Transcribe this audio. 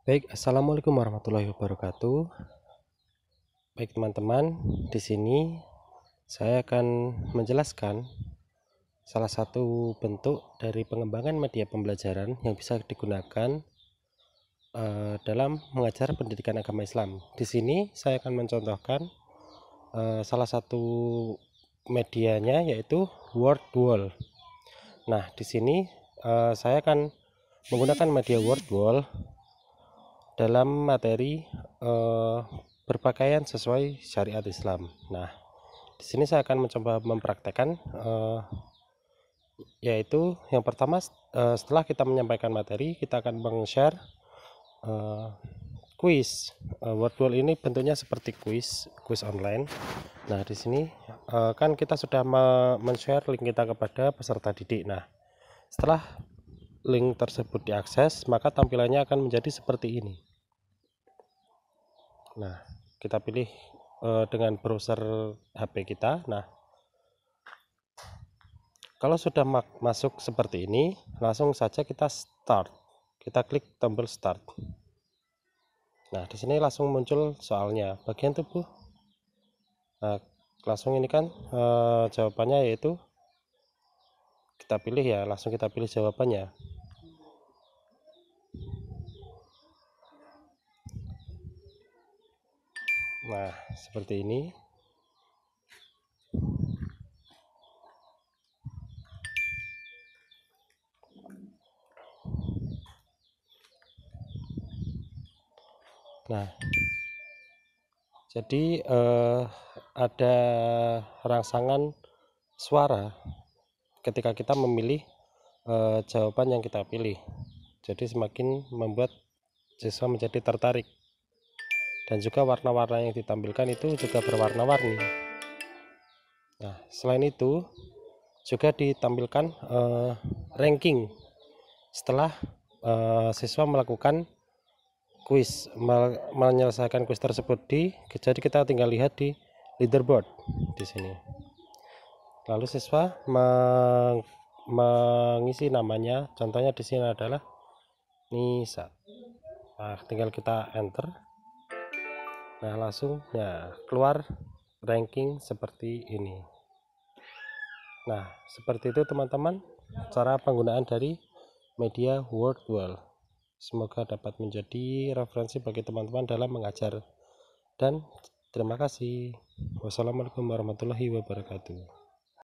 Baik, assalamualaikum warahmatullahi wabarakatuh. Baik teman-teman, di sini saya akan menjelaskan salah satu bentuk dari pengembangan media pembelajaran yang bisa digunakan uh, dalam mengajar pendidikan agama Islam. Di sini saya akan mencontohkan uh, salah satu medianya yaitu Word Wall. Nah, di sini uh, saya akan menggunakan media Word Wall dalam materi uh, berpakaian sesuai syariat Islam. Nah, di sini saya akan mencoba mempraktekkan uh, yaitu yang pertama uh, setelah kita menyampaikan materi, kita akan meng-share uh, quiz. Uh, Word ini bentuknya seperti quiz, quiz online. Nah, di sini uh, kan kita sudah men-share link kita kepada peserta didik. Nah, setelah link tersebut diakses, maka tampilannya akan menjadi seperti ini nah kita pilih uh, dengan browser HP kita nah kalau sudah masuk seperti ini langsung saja kita start kita klik tombol start nah di sini langsung muncul soalnya bagian tubuh nah, langsung ini kan uh, jawabannya yaitu kita pilih ya langsung kita pilih jawabannya Nah, seperti ini. Nah, jadi eh, ada rangsangan suara ketika kita memilih eh, jawaban yang kita pilih. Jadi semakin membuat siswa menjadi tertarik dan juga warna-warna yang ditampilkan itu juga berwarna-warni nah selain itu juga ditampilkan uh, ranking setelah uh, siswa melakukan kuis menyelesaikan kuis tersebut di jadi kita tinggal lihat di leaderboard di sini lalu siswa meng, mengisi namanya contohnya di sini adalah Nisa nah tinggal kita enter nah langsung ya keluar ranking seperti ini nah seperti itu teman-teman cara penggunaan dari media word world semoga dapat menjadi referensi bagi teman-teman dalam mengajar dan terima kasih wassalamualaikum warahmatullahi wabarakatuh